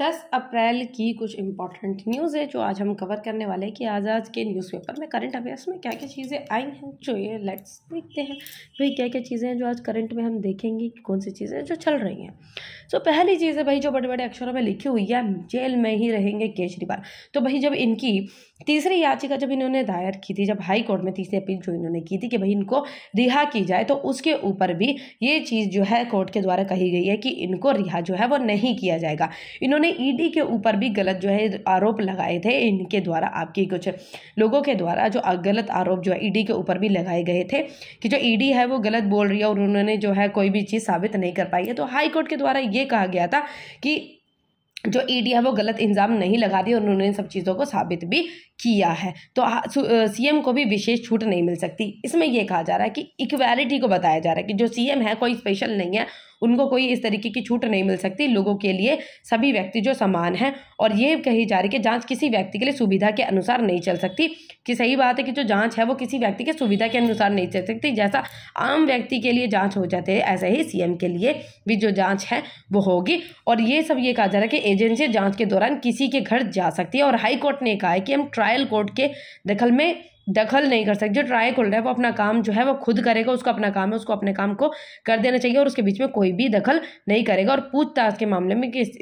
दस अप्रैल की कुछ इंपॉर्टेंट न्यूज़ है जो आज हम कवर करने वाले हैं कि आज आज के न्यूज़पेपर में करंट अफेयर्स में क्या क्या चीज़ें आई हैं जो ये लेट्स देखते हैं भाई क्या क्या चीज़ें हैं जो आज करंट में हम देखेंगे कि कौन सी चीज़ें जो चल रही हैं सो so, पहली चीज़ है भाई जो बड़े बड़े अक्षरों में लिखी हुई है जेल में ही रहेंगे केजरीवाल तो भाई जब इनकी तीसरी याचिका जब इन्होंने दायर की थी जब हाई कोर्ट में तीसरी अपील जो इन्होंने की थी कि भाई इनको रिहा की जाए तो उसके ऊपर भी ये चीज़ जो है कोर्ट के द्वारा कही गई है कि इनको रिहा जो है वो नहीं किया जाएगा इन्होंने ईडी के ऊपर भी गलत जो है आरोप लगाए थे इनके द्वारा आपकी कुछ लोगों के द्वारा जो गलत आरोप जो है ईडी के ऊपर भी लगाए गए थे कि जो ईडी है वो गलत बोल रही है और उन्होंने जो है कोई भी चीज़ साबित नहीं कर पाई है तो हाईकोर्ट के द्वारा ये कहा गया था कि जो ईडी है वो गलत इंजाम नहीं लगा दी और उन्होंने सब चीज़ों को साबित भी किया है तो सीएम को भी विशेष छूट नहीं मिल सकती इसमें यह कहा जा रहा है कि इक्वेलिटी को बताया जा रहा है कि जो सीएम है कोई स्पेशल नहीं है उनको कोई इस तरीके की छूट नहीं मिल सकती लोगों के लिए सभी व्यक्ति जो समान हैं और ये कही जा रही है कि जांच किसी व्यक्ति के लिए सुविधा के अनुसार नहीं चल सकती कि सही बात है कि जो जांच है वो किसी व्यक्ति के सुविधा के अनुसार नहीं चल सकती जैसा आम व्यक्ति के लिए जांच हो जाती है ऐसे ही सीएम के लिए भी जो जाँच है वो होगी और ये सब ये कहा जा रहा है कि एजेंसी जाँच के दौरान किसी के घर जा सकती है और हाईकोर्ट ने कहा है कि हम ट्राई ट्रायल कोर्ट के दखल में दखल नहीं कर सकते जो ट्रायल कोर्ट है वो अपना काम जो है वो खुद करेगा उसका अपना काम है उसको अपने काम को कर देना चाहिए और उसके बीच में कोई भी दखल नहीं करेगा और पूछताछ के मामले में किस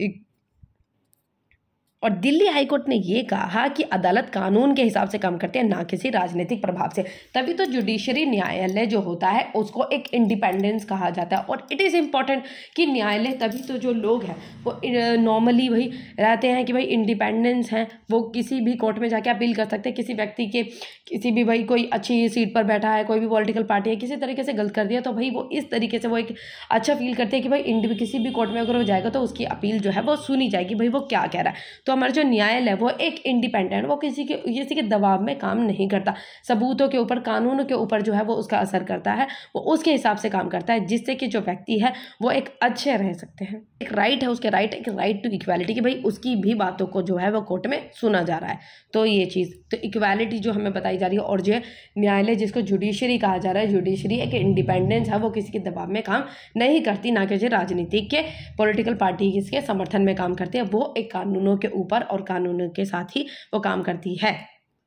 और दिल्ली हाईकोर्ट ने यह कहा कि अदालत कानून के हिसाब से काम करते हैं ना किसी राजनीतिक प्रभाव से तभी तो जुडिशरी न्यायालय जो होता है उसको एक इंडिपेंडेंस कहा जाता है और इट इज़ इम्पॉर्टेंट कि न्यायालय तभी तो जो लोग हैं वो नॉर्मली वही रहते हैं कि भाई इंडिपेंडेंस हैं वो किसी भी कोर्ट में जाके अपील कर सकते हैं किसी व्यक्ति के किसी भी भाई कोई अच्छी सीट पर बैठा है कोई भी पॉलिटिकल पार्टी है किसी तरीके से गलत कर दिया तो भाई वो इस तरीके से वो एक अच्छा फील करते हैं कि भाई किसी भी कोर्ट में अगर वो जाएगा तो उसकी अपील जो है वो सुनी जाएगी भाई वो क्या कह रहा है तो हमारा जो न्यायालय है वो एक इंडिपेंडेंट वो किसी के किसी के दबाव में काम नहीं करता सबूतों के ऊपर कानूनों के ऊपर जो है वो उसका असर करता है वो उसके हिसाब से काम करता है जिससे कि जो व्यक्ति है वो एक अच्छे रह सकते हैं एक राइट है उसके राइट एक राइट टू इक्वालिटी कि भाई उसकी भी बातों को जो है वो कोर्ट में सुना जा रहा है तो ये चीज़ तो इक्वालिटी जो हमें बताई जा रही है और जो न्यायालय जिसको जुडिशरी कहा जा रहा है जुडिशरी एक इंडिपेंडेंस है वो किसी के दबाव में काम नहीं करती ना कि राजनीतिक के पॉलिटिकल पार्टी किसके समर्थन में काम करती है वो एक कानूनों के ऊपर ऊपर और कानून के साथ ही वो काम करती है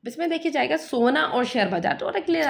इसमें देखिए जाएगा सोना और शेयर बाजार तो डायरेक्टली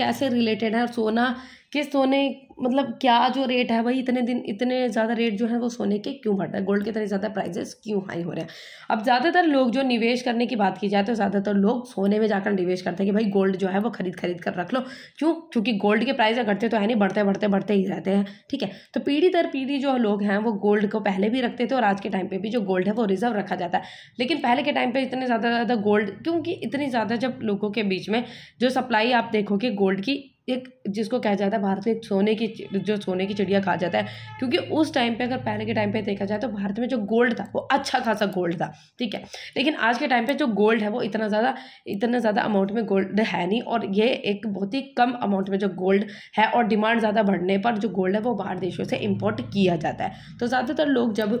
कैसे रिलेटेड है सोना कि सोने मतलब क्या जो रेट है वही इतने दिन इतने ज़्यादा रेट जो है वो सोने के क्यों बढ़ रहा है गोल्ड के इतने ज़्यादा प्राइजेस क्यों हाई हो रहे हैं अब ज़्यादातर लोग जो निवेश करने की बात की जाए तो ज़्यादातर लोग सोने में जाकर निवेश करते हैं कि भाई गोल्ड जो है वो खरीद खरीद कर रख लो क्यों क्योंकि गोल्ड के प्राइस घटते तो है नहीं बढ़ते बढ़ते बढ़ते ही रहते हैं ठीक है तो पीढ़ी दर पीढ़ी जो लोग हैं वो गोल्ड को पहले भी रखते थे और आज के टाइम पर भी जो गोल्ड है वो रिजर्व रखा जाता है लेकिन पहले के टाइम पर इतने ज़्यादा ज़्यादा गोल्ड क्योंकि इतनी ज़्यादा जब लोगों के बीच में जो सप्लाई आप देखोगे गोल्ड की एक जिसको कहा जाता है भारत में एक सोने की जो सोने की चिड़िया कहा जाता है क्योंकि उस टाइम पे अगर पहले के टाइम पे देखा जाए तो भारत में जो गोल्ड था वो अच्छा खासा गोल्ड था ठीक है लेकिन आज के टाइम पे जो गोल्ड है वो इतना ज़्यादा इतना ज़्यादा अमाउंट में गोल्ड है नहीं और ये एक बहुत ही कम अमाउंट में जो गोल्ड है और डिमांड ज़्यादा बढ़ने पर जो गोल्ड है वो बाहर देशों से इम्पोर्ट किया जाता है तो ज़्यादातर लोग जब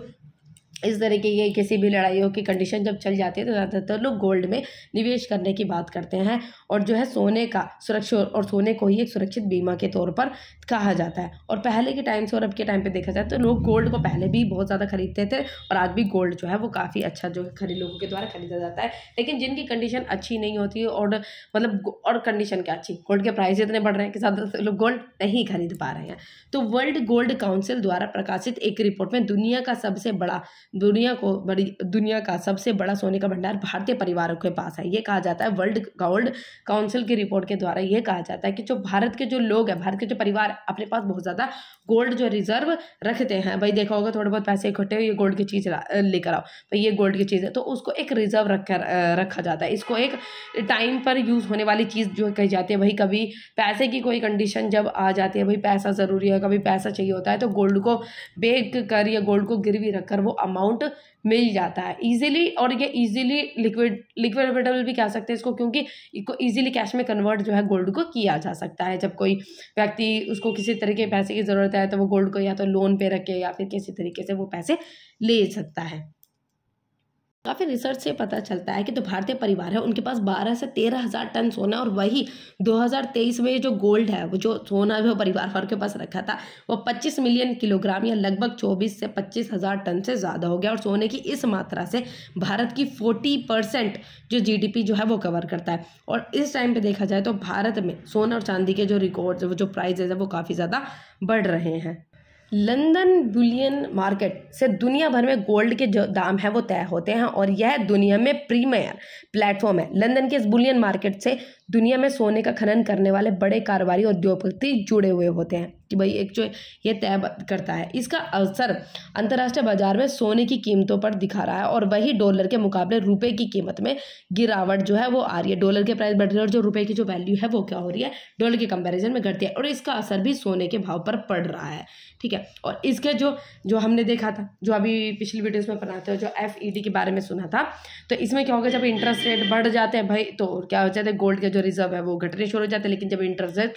इस तरह की ये किसी भी लड़ाइयों की कंडीशन जब चल जाती है तो ज़्यादातर लोग गोल्ड में निवेश करने की बात करते हैं और जो है सोने का सुरक्षा और सोने को ही एक सुरक्षित बीमा के तौर पर कहा जाता है और पहले के टाइम से और अब के टाइम पे देखा जाए तो लोग गोल्ड को पहले भी बहुत ज़्यादा खरीदते थे और आज भी गोल्ड जो है वो काफ़ी अच्छा जो है खरीद लोगों के द्वारा खरीदा जाता है लेकिन जिनकी कंडीशन अच्छी नहीं होती है और मतलब और कंडीशन क्या अच्छी गोल्ड के प्राइस इतने बढ़ रहे हैं कि ज़्यादा लोग गोल्ड नहीं खरीद पा रहे हैं तो वर्ल्ड गोल्ड काउंसिल द्वारा प्रकाशित एक रिपोर्ट में दुनिया का सबसे बड़ा दुनिया को बड़ी दुनिया का सबसे बड़ा सोने का भंडार भारतीय परिवारों के पास है ये कहा जाता है वर्ल्ड गोल्ड काउंसिल की रिपोर्ट के द्वारा ये कहा जाता है कि जो भारत के जो लोग हैं भारत के जो परिवार अपने पास बहुत ज़्यादा गोल्ड जो रिजर्व रखते हैं भाई देखा होगा थोड़े बहुत पैसे इकट्ठे ये गोल्ड की चीज़ लेकर आओ भाई तो ये गोल्ड की चीज़ है तो उसको एक रिजर्व रखा रखा जाता है इसको एक टाइम पर यूज़ होने वाली चीज़ जो कही जाती है भाई कभी पैसे की कोई कंडीशन जब आ जाती है भाई पैसा ज़रूरी है कभी पैसा चाहिए होता है तो गोल्ड को बेच कर या गोल्ड को गिरवी रखकर वो अमाउंट अमाउंट मिल जाता है इजीली और ये इजीली लिक्विड लिक्विडेबल भी कह सकते हैं इसको क्योंकि इसको इजीली कैश में कन्वर्ट जो है गोल्ड को किया जा सकता है जब कोई व्यक्ति उसको किसी तरह के पैसे की ज़रूरत है तो वो गोल्ड को या तो लोन पे रखे या फिर किसी तरीके से वो पैसे ले सकता है काफ़ी रिसर्च से पता चलता है कि जो तो भारतीय परिवार है उनके पास बारह से तेरह हज़ार टन सोना और वही 2023 में जो गोल्ड है वो जो सोना वो परिवार वालों के पास रखा था वो 25 मिलियन किलोग्राम या लगभग 24 से पच्चीस हज़ार टन से ज़्यादा हो गया और सोने की इस मात्रा से भारत की फोर्टी परसेंट जो जी जो है वो कवर करता है और इस टाइम पर देखा जाए तो भारत में सोना और चांदी के जो रिकॉर्ड्स जो प्राइजेज है वो काफ़ी ज़्यादा बढ़ रहे हैं लंदन बुलियन मार्केट से दुनिया भर में गोल्ड के जो दाम है वो तय होते हैं और यह दुनिया में प्रीमियर प्लेटफॉर्म है लंदन के इस बुलियन मार्केट से दुनिया में सोने का खनन करने वाले बड़े कारोबारी उद्योगपति जुड़े हुए होते हैं कि भाई एक जो ये तय करता है इसका असर अंतर्राष्ट्रीय बाजार में सोने की कीमतों पर दिखा रहा है और वही डॉलर के मुकाबले रुपए की कीमत में गिरावट जो है वो आ रही है डॉलर के प्राइस बढ़ रही है और जो रुपए की जो वैल्यू है वो क्या हो रही है डॉलर के कंपैरिजन में घटती है और इसका असर भी सोने के भाव पर पड़ रहा है ठीक है और इसके जो जो हमने देखा था जो अभी पिछली वीडियोज़ में बनाते हो जो एफ e के बारे में सुना था तो इसमें क्या होगा जब इंटरेस्ट रेट बढ़ जाते हैं भाई तो क्या हो जाते हैं गोल्ड के जो रिजर्व है वो घटने शुरू हो जाते हैं लेकिन जब इंटरेस्ट रेट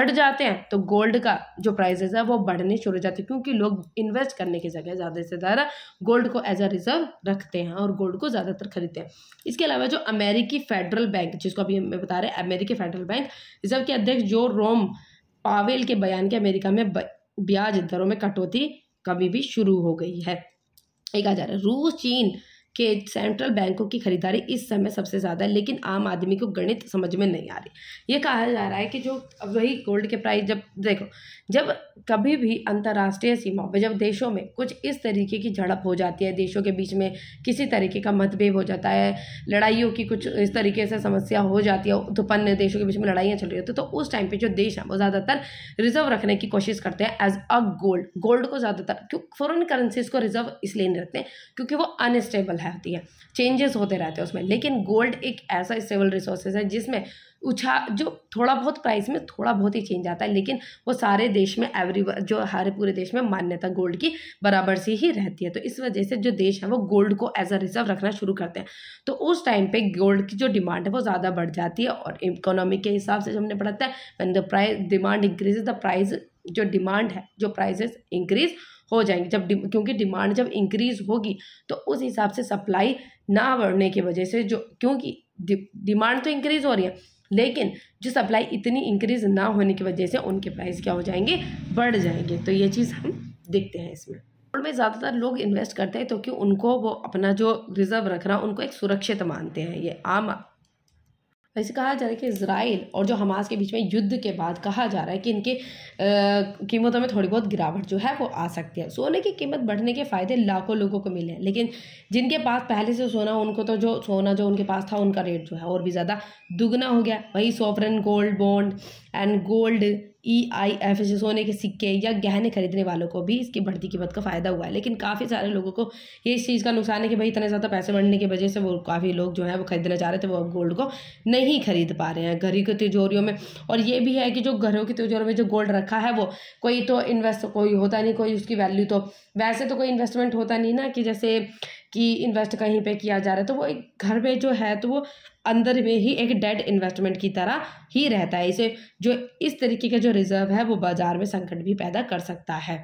घट जाते हैं तो गोल्ड का जो प्राइजेज है वो बढ़ने शुरू हो जाते हैं क्योंकि लोग इन्वेस्ट करने की जगह ज़्यादा से ज़्यादा गोल्ड को एज अ रिजर्व रखते हैं और गोल्ड को ज़्यादातर खरीदते हैं इसके अलावा जो अमेरिकी फेडरल बैंक जिसको अभी हमें बता रहे हैं अमेरिकी फेडरल बैंक रिजर्व के अध्यक्ष जो रोम पावेल के बयान के अमेरिका में ब्याज दरों में कटौती कभी भी शुरू हो गई है एक आ जा रहा है रूस चीन के सेंट्रल बैंकों की खरीदारी इस समय सबसे ज़्यादा है लेकिन आम आदमी को गणित समझ में नहीं आ रही ये कहा जा रहा है कि जो वही गोल्ड के प्राइस जब देखो जब कभी भी अंतर्राष्ट्रीय सीमा पर जब देशों में कुछ इस तरीके की झड़प हो जाती है देशों के बीच में किसी तरीके का मतभेद हो जाता है लड़ाइयों की कुछ इस तरीके से समस्या हो जाती है उत्पन्न देशों के बीच में लड़ाइयाँ चल रही होती है तो उस टाइम पर जो देश हैं वो ज़्यादातर रिजर्व रखने की कोशिश करते हैं एज अ गोल्ड गोल्ड को ज़्यादातर क्यों फॉरन करेंसीज को रिजर्व इसलिए नहीं रखते हैं क्योंकि वो अनस्टेबल है रहती है चेंजेस होते रहते हैं उसमें लेकिन गोल्ड एक ऐसा स्टेबल रिसोर्सेज है जिसमें उछा जो थोड़ा बहुत प्राइस में थोड़ा बहुत ही चेंज आता है लेकिन वो सारे देश में एवरी जो हर पूरे देश में मान्यता गोल्ड की बराबर सी ही रहती है तो इस वजह से जो देश है वो गोल्ड को एज अ रिजर्व रखना शुरू करते हैं तो उस टाइम पे गोल्ड की जो डिमांड है वो ज़्यादा बढ़ जाती है और इकोनॉमी के हिसाब से जो हमने पढ़ाता है one the price demand increase the price जो डिमांड है जो प्राइजेस इंक्रीज़ हो जाएंगी जब क्योंकि डिमांड जब इंक्रीज होगी तो उस हिसाब से सप्लाई ना बढ़ने की वजह से जो क्योंकि डिमांड तो इंक्रीज हो रही है लेकिन जो सप्लाई इतनी इंक्रीज ना होने की वजह से उनके प्राइस क्या हो जाएंगे बढ़ जाएंगे तो ये चीज़ हम देखते हैं इसमें गोल्ड में ज़्यादातर लोग इन्वेस्ट करते हैं तो क्योंकि उनको वो अपना जो रिजर्व रख रहा उनको एक सुरक्षित मानते हैं ये आम वैसे कहा जा रहा है कि इसराइल और जो हमास के बीच में युद्ध के बाद कहा जा रहा है कि इनके कीमतों में थोड़ी बहुत गिरावट जो है वो आ सकती है सोने की कीमत बढ़ने के फ़ायदे लाखों लोगों को मिले हैं लेकिन जिनके पास पहले से सोना उनको तो जो सोना जो उनके पास था उनका रेट जो है और भी ज़्यादा दुगना हो गया वही sovereign gold bond and gold E I F जैसे सोने के सिक्के या गहने खरीदने वालों को भी इसकी बढ़ती कीमत का फ़ायदा हुआ है लेकिन काफ़ी सारे लोगों को ये इस चीज़ का नुकसान है कि भाई इतने ज़्यादा पैसे बढ़ने की वजह से वो काफ़ी लोग जो है वो खरीदना चाह रहे थे वो अब गोल्ड को नहीं खरीद पा रहे हैं घरों की तिजोरियों में और ये भी है कि जो घरों की तिजोरियों में जो गोल्ड रखा है वो कोई तो इन्वेस्ट कोई होता नहीं कोई उसकी वैल्यू तो वैसे तो कोई इन्वेस्टमेंट होता नहीं ना कि जैसे कि इन्वेस्ट कहीं पे किया जा रहा है तो वो एक घर पर जो है तो वो अंदर में ही एक डेड इन्वेस्टमेंट की तरह ही रहता है इसे जो इस तरीके का जो रिजर्व है वो बाजार में संकट भी पैदा कर सकता है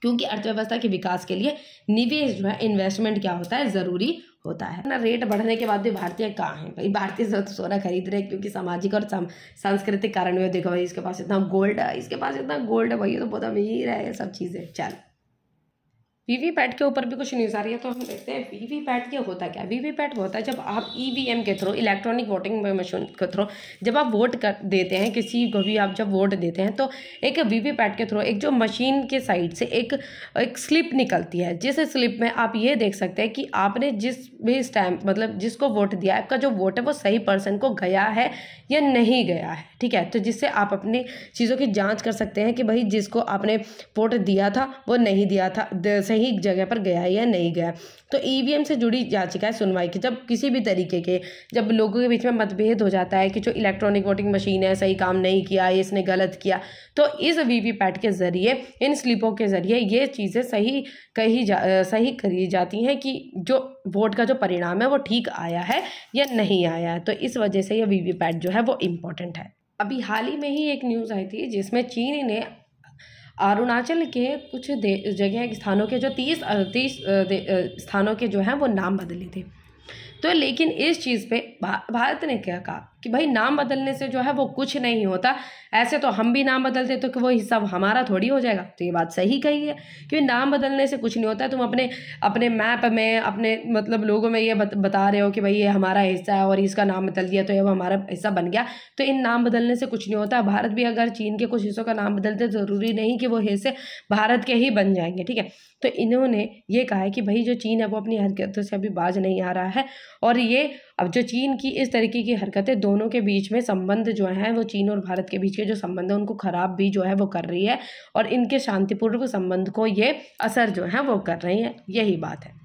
क्योंकि अर्थव्यवस्था के विकास के लिए निवेश जो है इन्वेस्टमेंट क्या होता है ज़रूरी होता है ना रेट बढ़ने के बाद भी भारतीय कहाँ हैं भाई भारतीय तो सोना खरीद रहे हैं क्योंकि सामाजिक और सांस्कृतिक कारण में देखो भाई इसके पास इतना गोल्ड है इसके पास इतना गोल्ड है भाई तो बहुत अमीर है सब चीज़ें चल वी पैट के ऊपर भी कुछ न्यूज़ आ रही है तो हम देखते हैं वी वी पैट ये होता क्या वी वी पैट होता है जब आप ई वी एम के थ्रू इलेक्ट्रॉनिक वोटिंग मशीन के थ्रू जब आप वोट कर देते हैं किसी को भी आप जब वोट देते हैं तो एक वी वी पैट के थ्रू एक जो मशीन के साइड से एक एक स्लिप निकलती है जिस स्लिप में आप ये देख सकते हैं कि आपने जिस भी स्टैम्प मतलब जिसको वोट दिया आपका जो वोट है वो सही पर्सन को गया है या नहीं गया है ठीक है तो जिससे आप अपनी चीज़ों की जाँच कर सकते हैं कि भाई जिसको आपने वोट दिया था वो नहीं दिया था सही जगह पर गया या नहीं गया तो ईवीएम e से जुड़ी याचिकाएं सुनवाई की जब किसी भी तरीके के जब लोगों के बीच में मतभेद हो जाता है कि जो इलेक्ट्रॉनिक वोटिंग मशीन है सही काम नहीं किया इसने गलत किया तो इस वीवीपैट के ज़रिए इन स्लिपों के ज़रिए ये चीज़ें सही कही जा सही करी जाती हैं कि जो वोट का जो परिणाम है वो ठीक आया है या नहीं आया है तो इस वजह से यह वीवीपैट जो है वो इम्पोर्टेंट है अभी हाल ही में ही एक न्यूज़ आई थी जिसमें चीन ने अरुणाचल के कुछ जगह स्थानों के जो तीस तीस स्थानों के जो हैं वो नाम बदले थे तो लेकिन इस चीज़ पे भा, भारत ने क्या कहा कि भाई नाम बदलने से जो है वो कुछ नहीं होता ऐसे तो हम भी नाम बदलते तो कि वो हिस्सा हमारा थोड़ी हो जाएगा तो ये बात सही कही है क्योंकि नाम बदलने से कुछ नहीं होता तुम अपने अपने मैप में अपने मतलब लोगों में ये बत, बता रहे हो कि भाई ये हमारा हिस्सा है और इसका नाम बदल दिया तो ये हमारा हिस्सा बन गया तो इन नाम बदलने से कुछ नहीं होता भारत भी अगर चीन के कुछ हिस्सों का नाम बदलते ज़रूरी नहीं कि वो हिस्से भारत के ही बन जाएंगे ठीक है तो इन्होंने ये कहा है कि भाई जो चीन है वो अपनी हरकतों से अभी बाज नहीं आ रहा है और ये अब जो चीन की इस तरीके की हरकतें दोनों के बीच में संबंध जो है वो चीन और भारत के बीच के जो संबंध है उनको ख़राब भी जो है वो कर रही है और इनके शांतिपूर्वक संबंध को ये असर जो है वो कर रही है यही बात है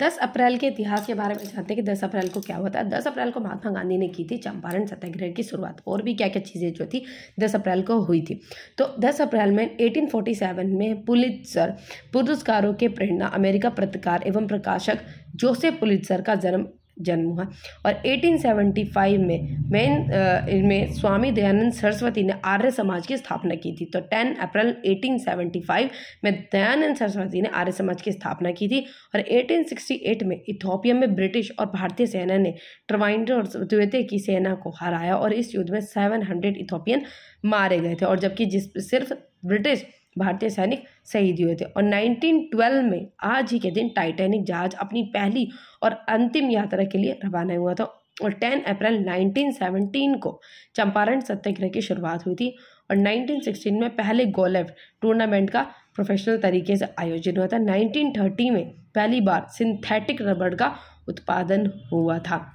दस अप्रैल के इतिहास के बारे में जानते हैं कि दस अप्रैल को क्या हुआ था दस अप्रैल को महात्मा गांधी ने की थी चंपारण सत्याग्रह की शुरुआत और भी क्या क्या चीज़ें जो थी दस अप्रैल को हुई थी तो दस अप्रैल में 1847 में पुलित्जर पुरस्कारों के प्रेरणा अमेरिका पत्रकार एवं प्रकाशक जोसेफ पुलित्जर का जन्म जन्म हुआ और 1875 में मेन इनमें स्वामी दयानंद सरस्वती ने आर्य समाज की स्थापना की थी तो 10 अप्रैल 1875 में दयानंद सरस्वती ने आर्य समाज की स्थापना की थी और 1868 में इथोपिया में ब्रिटिश और भारतीय सेना ने ट्रवाइंडर और द्वितीय की सेना को हराया और इस युद्ध में 700 इथोपियन मारे गए थे और जबकि जिस सिर्फ ब्रिटिश भारतीय सैनिक शहीद हुए थे और 1912 में आज ही के दिन टाइटैनिक जहाज अपनी पहली और अंतिम यात्रा के लिए रवाना हुआ था और 10 अप्रैल 1917 को चंपारण सत्याग्रह की शुरुआत हुई थी और 1916 में पहले गोलेफ टूर्नामेंट का प्रोफेशनल तरीके से आयोजन हुआ था 1930 में पहली बार सिंथेटिक रबड़ का उत्पादन हुआ था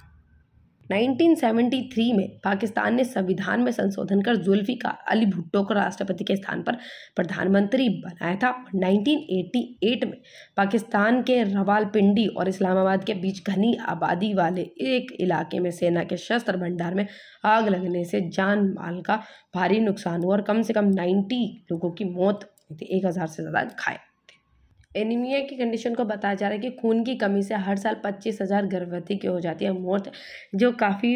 1973 में पाकिस्तान ने संविधान में संशोधन कर जुल्फिकार अली भुट्टो को राष्ट्रपति के स्थान पर प्रधानमंत्री बनाया था 1988 में पाकिस्तान के रवालपिंडी और इस्लामाबाद के बीच घनी आबादी वाले एक इलाके में सेना के शस्त्र भंडार में आग लगने से जान माल का भारी नुकसान हुआ और कम से कम 90 लोगों की मौत एक हज़ार से ज़्यादा खाए एनीमिया की कंडीशन को बताया जा रहा है कि खून की कमी से हर साल पच्चीस हज़ार गर्भवती की हो जाती है मौत जो काफ़ी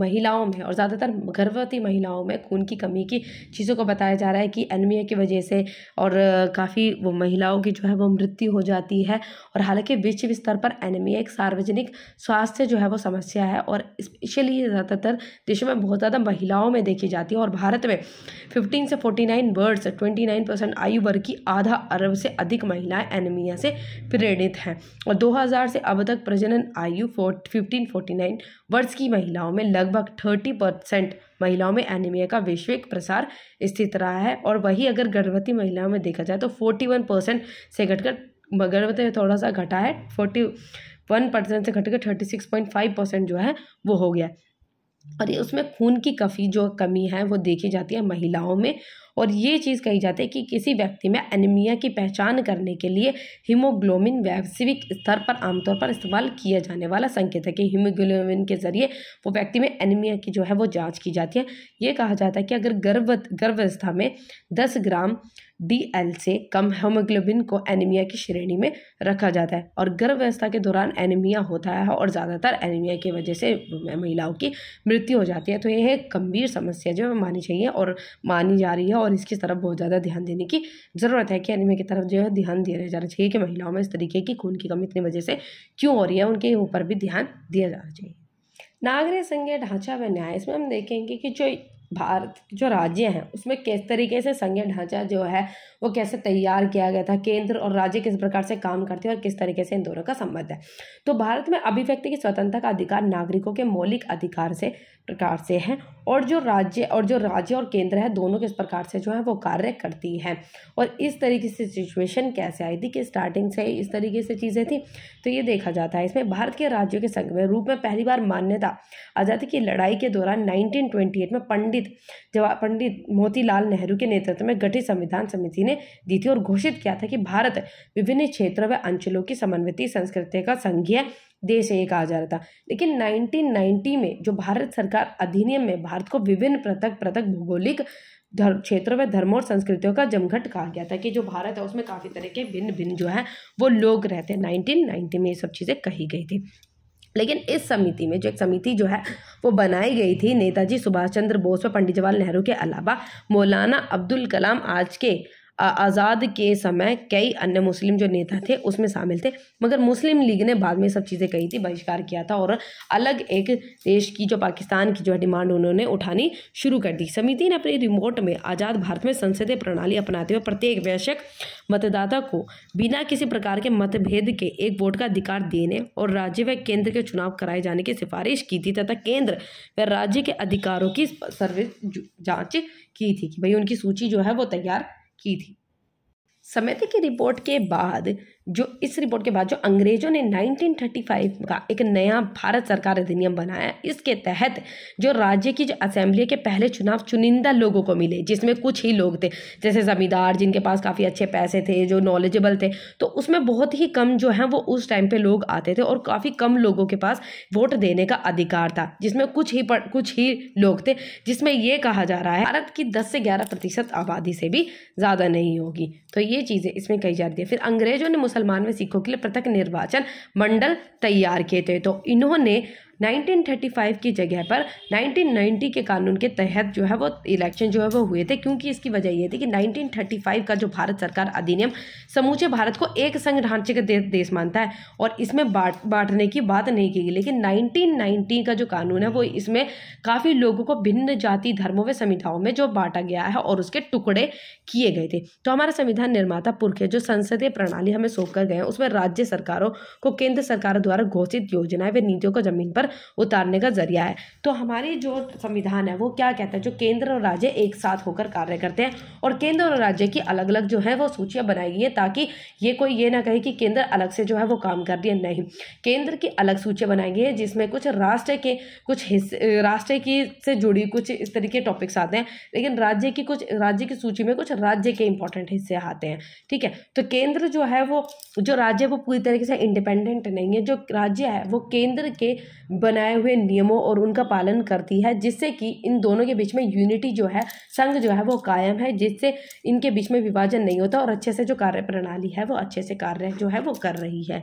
महिलाओं में और ज़्यादातर गर्भवती महिलाओं में खून की कमी की चीज़ों को बताया जा रहा है कि एनीमिया की वजह से और काफ़ी वो महिलाओं की जो है वो मृत्यु हो जाती है और हालांकि विश्व स्तर पर एनीमिया एक सार्वजनिक स्वास्थ्य जो है वो समस्या है और स्पेशली ज़्यादातर देशों में बहुत ज़्यादा महिलाओं में देखी जाती है और भारत में फिफ्टीन से फोर्टी नाइन बर्ड्स ट्वेंटी नाइन परसेंट आयु वर्ग की आधा अरब से अधिक महिलाएं एनीमिया से प्रेरित हैं और 2000 से अब तक प्रजनन आयु फोर फिफ्टीन फोर्टी वर्ष की महिलाओं में लगभग थर्टी परसेंट महिलाओं में एनीमिया का वैश्विक प्रसार स्थित रहा है और वही अगर गर्भवती महिलाओं में देखा जाए तो फोर्टी वन परसेंट से घटकर गर्भवती में थोड़ा सा घटा है फोर्टी वन परसेंट से घटकर thirty six point five percent जो है वो हो गया और उसमें खून की कफी जो कमी है वो देखी जाती है महिलाओं में और ये चीज़ कही जाती है कि किसी व्यक्ति में एनीमिया की पहचान करने के लिए हीमोग्लोबिन वैश्विक स्तर पर आमतौर पर इस्तेमाल किया जाने वाला संकेत है कि हीमोग्लोबिन के जरिए वो व्यक्ति में एनीमिया की जो है वो जाँच की जाती है ये कहा जाता है कि अगर गर्भ गर्भावस्था में दस ग्राम डी एल से कम हेमोग्लोबिन को एनीमिया की श्रेणी में रखा जाता है और गर्भावस्था के दौरान एनीमिया होता है और ज़्यादातर एनीमिया की वजह से महिलाओं की मृत्यु हो जाती है तो यह एक गंभीर समस्या जो है मानी चाहिए और मानी जा रही है और इसकी तरफ बहुत ज़्यादा ध्यान देने की ज़रूरत है कि एनीमे की तरफ जो है ध्यान दिया जाना चाहिए कि महिलाओं में इस तरीके की खून की कमी इतनी वजह से क्यों हो रही है उनके ऊपर भी ध्यान दिया जाना चाहिए नागरिक संघीय ढांचा व न्याय इसमें हम देखेंगे कि जो भारत जो राज्य हैं उसमें किस तरीके से संघीय ढांचा जो है वो कैसे तैयार किया गया था केंद्र और राज्य किस प्रकार से काम करते हैं और किस तरीके से इन दोनों का संबंध है तो भारत में अभिव्यक्ति की स्वतंत्रता का अधिकार नागरिकों के मौलिक अधिकार से प्रकार से है और जो राज्य और जो राज्य और केंद्र है दोनों किस प्रकार से जो है वो कार्य करती है और इस तरीके से सिचुएशन कैसे आई थी कि स्टार्टिंग से इस तरीके से चीज़ें थी तो ये देखा जाता है इसमें भारत के राज्यों के संघ में रूप में पहली बार मान्यता आज़ादी की लड़ाई के दौरान नाइनटीन में पंडित पंडित जवाहर पंडित मोतीलाल नेहरू के नेतृत्व में गठित संविधान समिति ने दी थी और घोषित किया था कि भारत विभिन्न क्षेत्रों व अंचलों की समन्वित संस्कृति का संघीय देश एक कहा जा रहा था लेकिन 1990 में जो भारत सरकार अधिनियम में भारत को विभिन्न पृथक पृथक भौगोलिक धर्म क्षेत्रों में धर्मों और संस्कृतियों का जमघट कहा गया था कि जो भारत है उसमें काफ़ी तरह के भिन्न भिन्न जो है वो लोग रहते हैं 1990 में ये सब चीज़ें कही गई थी लेकिन इस समिति में जो एक समिति जो है वो बनाई गई थी नेताजी सुभाष चंद्र बोस व पंडित जवाहरलाल नेहरू के अलावा मौलाना अब्दुल कलाम आज के आज़ाद के समय कई अन्य मुस्लिम जो नेता थे उसमें शामिल थे मगर मुस्लिम लीग ने बाद में सब चीज़ें कही थी बहिष्कार किया था और अलग एक देश की जो पाकिस्तान की जो है डिमांड उन्होंने उठानी शुरू कर दी समिति ने अपने रिमोट में आज़ाद भारत में संसदीय प्रणाली अपनाते हुए प्रत्येक वैश्यक मतदाता को बिना किसी प्रकार के मतभेद के एक वोट का अधिकार देने और राज्य व केंद्र के चुनाव कराए जाने की सिफारिश की थी तथा केंद्र व राज्य के अधिकारों की सर्वे जाँच की थी कि भाई उनकी सूची जो है वो तैयार की थी समिति की रिपोर्ट के बाद जो इस रिपोर्ट के बाद जो अंग्रेजों ने 1935 का एक नया भारत सरकार अधिनियम बनाया इसके तहत जो राज्य की जो असेंबली के पहले चुनाव चुनिंदा लोगों को मिले जिसमें कुछ ही लोग थे जैसे ज़मींदार जिनके पास काफ़ी अच्छे पैसे थे जो नॉलेजेबल थे तो उसमें बहुत ही कम जो है वो उस टाइम पर लोग आते थे और काफ़ी कम लोगों के पास वोट देने का अधिकार था जिसमें कुछ ही पर, कुछ ही लोग थे जिसमें ये कहा जा रहा है भारत की दस से ग्यारह आबादी से भी ज़्यादा नहीं होगी तो ये चीज़ें इसमें कही जा रही है फिर अंग्रेजों ने मुसलमान व सिखों के लिए पृथक निर्वाचन मंडल तैयार किए थे तो इन्होंने 1935 की जगह पर 1990 के कानून के तहत जो है वो इलेक्शन जो है वो हुए थे क्योंकि इसकी वजह ये थी कि 1935 का जो भारत सरकार अधिनियम समूचे भारत को एक संघ ढांचे का देश मानता है और इसमें बांट बांटने की बात नहीं की गई लेकिन 1990 का जो कानून है वो इसमें काफ़ी लोगों को भिन्न जाति धर्मों व संविधाओं में जो बांटा गया है और उसके टुकड़े किए गए थे तो हमारा संविधान निर्माता पुरखे जो संसदीय प्रणाली हमें सौंप कर गए हैं उसमें राज्य सरकारों को केंद्र सरकार द्वारा घोषित योजनाएं व नीतियों को जमीन पर उतारने का जरिया है तो हमारी जो संविधान है वो क्या कहता है जो केंद्र और राज्य एक साथ होकर कार्य करते हैं और केंद्र और राज्य की अलग अलग जो है वो सूचियाँ बनाई गई है ताकि ये कोई ये ना कहे कि केंद्र अलग से जो है वो काम कर रही है नहीं केंद्र की अलग सूचियाँ बनाई गई है जिसमें कुछ राष्ट्र के कुछ हिस्से राष्ट्र की से जुड़ी कुछ इस तरीके टॉपिक्स आते हैं लेकिन राज्य की कुछ राज्य की सूची में कुछ राज्य के इंपॉर्टेंट हिस्से आते हैं ठीक है तो केंद्र जो है वो जो राज्य है वो पूरी तरीके से इंडिपेंडेंट नहीं है जो राज्य है वो केंद्र के बनाए हुए नियमों और उनका पालन करती है जिससे कि इन दोनों के बीच में यूनिटी जो है संघ जो है वो कायम है जिससे इनके बीच में विभाजन नहीं होता और अच्छे से जो कार्य प्रणाली है वो अच्छे से कार्य जो है वो कर रही है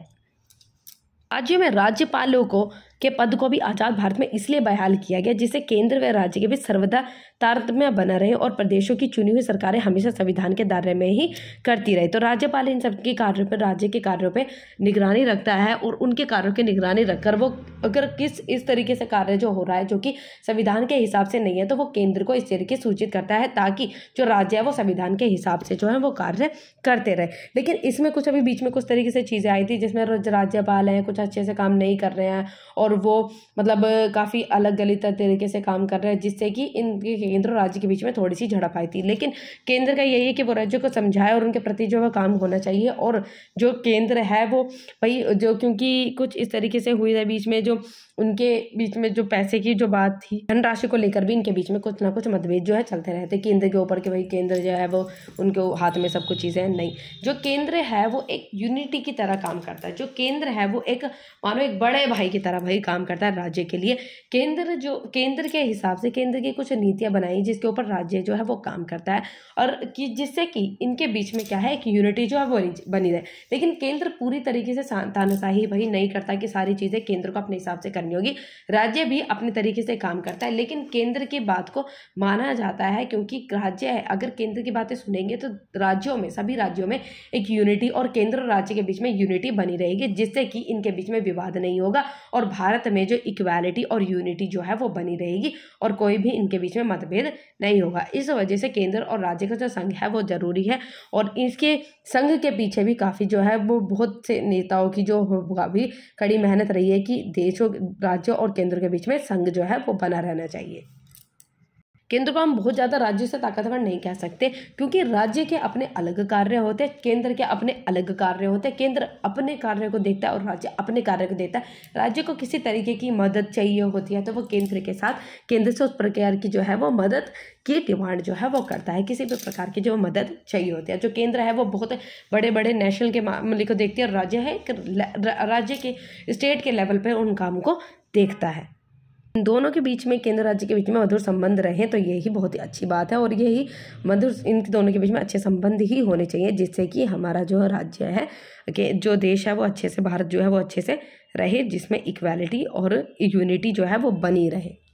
राज्य में राज्यपालों को के पद को भी आज़ाद भारत में इसलिए बहाल किया गया जिससे केंद्र व राज्य के बीच सर्वदा तारतम्य बना रहे और प्रदेशों की चुनी हुई सरकारें हमेशा संविधान के दायरे में ही करती रहे तो राज्यपाल इन सबके कार्यों पर राज्य के कार्यों पर निगरानी रखता है और उनके कार्यों की निगरानी रखकर वो अगर किस इस तरीके से कार्य जो हो रहा है जो कि संविधान के हिसाब से नहीं है तो वो केंद्र को इस तरीके सूचित करता है ताकि जो राज्य है वो संविधान के हिसाब से जो है वो कार्य करते रहे लेकिन इसमें कुछ अभी बीच में कुछ तरीके से चीज़ें आई थी जिसमें राज्यपाल हैं कुछ अच्छे से काम नहीं कर रहे हैं और और वो मतलब काफ़ी अलग गलित तरीके से काम कर रहे हैं जिससे कि इनके केंद्र और राज्य के बीच में थोड़ी सी झड़प आई थी लेकिन केंद्र का यही है कि वो राज्यों को समझाए और उनके प्रति जो है काम होना चाहिए और जो केंद्र है वो भाई जो क्योंकि कुछ इस तरीके से हुई है बीच में जो उनके बीच में जो पैसे की जो बात थी धनराशि को लेकर भी इनके बीच में कुछ ना कुछ मतभेद जो है चलते रहते केंद्र के ऊपर के भाई केंद्र जो है वो उनके हाथ में सब कुछ चीज़ें नहीं जो केंद्र है वो एक यूनिटी की तरह काम करता है जो केंद्र है वो एक मानो एक बड़े भाई की तरह भाई ही काम करता है राज्य के लिए केंद्र जो केंद्र के हिसाब से केंद्र की कुछ नीतियाँ बनाई जिसके ऊपर राज्य जो है वो काम करता है और कि जिससे कि इनके बीच में क्या है एक यूनिटी जो है वो बनी रहे लेकिन केंद्र पूरी तरीके से तानाशाही वही नहीं करता कि सारी चीज़ें केंद्र को अपने हिसाब से करनी होगी राज्य भी अपने तरीके से काम करता है लेकिन केंद्र की बात को माना जाता है क्योंकि राज्य है अगर केंद्र की बातें सुनेंगे तो राज्यों में सभी राज्यों में एक यूनिटी और केंद्र और राज्य के बीच में यूनिटी बनी रहेगी जिससे कि इनके बीच में विवाद नहीं होगा और भारत भारत में जो इक्वालिटी और यूनिटी जो है वो बनी रहेगी और कोई भी इनके बीच में मतभेद नहीं होगा इस वजह से केंद्र और राज्य का जो संघ है वो ज़रूरी है और इसके संघ के पीछे भी काफ़ी जो है वो बहुत से नेताओं की जो भी कड़ी मेहनत रही है कि देशों राज्यों और केंद्र के बीच में संघ जो है वो बना रहना चाहिए केंद्र को हम बहुत ज़्यादा राज्य से ताकतवर नहीं कह सकते क्योंकि राज्य के अपने अलग कार्य होते हैं केंद्र के अपने अलग कार्य होते हैं केंद्र अपने कार्य को देखता है और राज्य अपने कार्य को देखता है राज्य को किसी तरीके की मदद चाहिए होती है तो वो केंद्र के साथ केंद्र से उस प्रकार की जो है वो मदद की डिमांड जो है वो करता है किसी भी प्रकार की जो मदद चाहिए होती है जो केंद्र है वो बहुत बड़े बड़े नेशनल के मामले को देखती है और राज्य है राज्य के स्टेट के लेवल पर उन काम को देखता है इन दोनों के बीच में केंद्र राज्य के बीच में मधुर संबंध रहे तो यही बहुत ही अच्छी बात है और यही मधुर इन दोनों के बीच में अच्छे संबंध ही होने चाहिए जिससे कि हमारा जो राज्य है कि जो देश है वो अच्छे से भारत जो है वो अच्छे से रहे जिसमें इक्वालिटी और यूनिटी जो है वो बनी रहे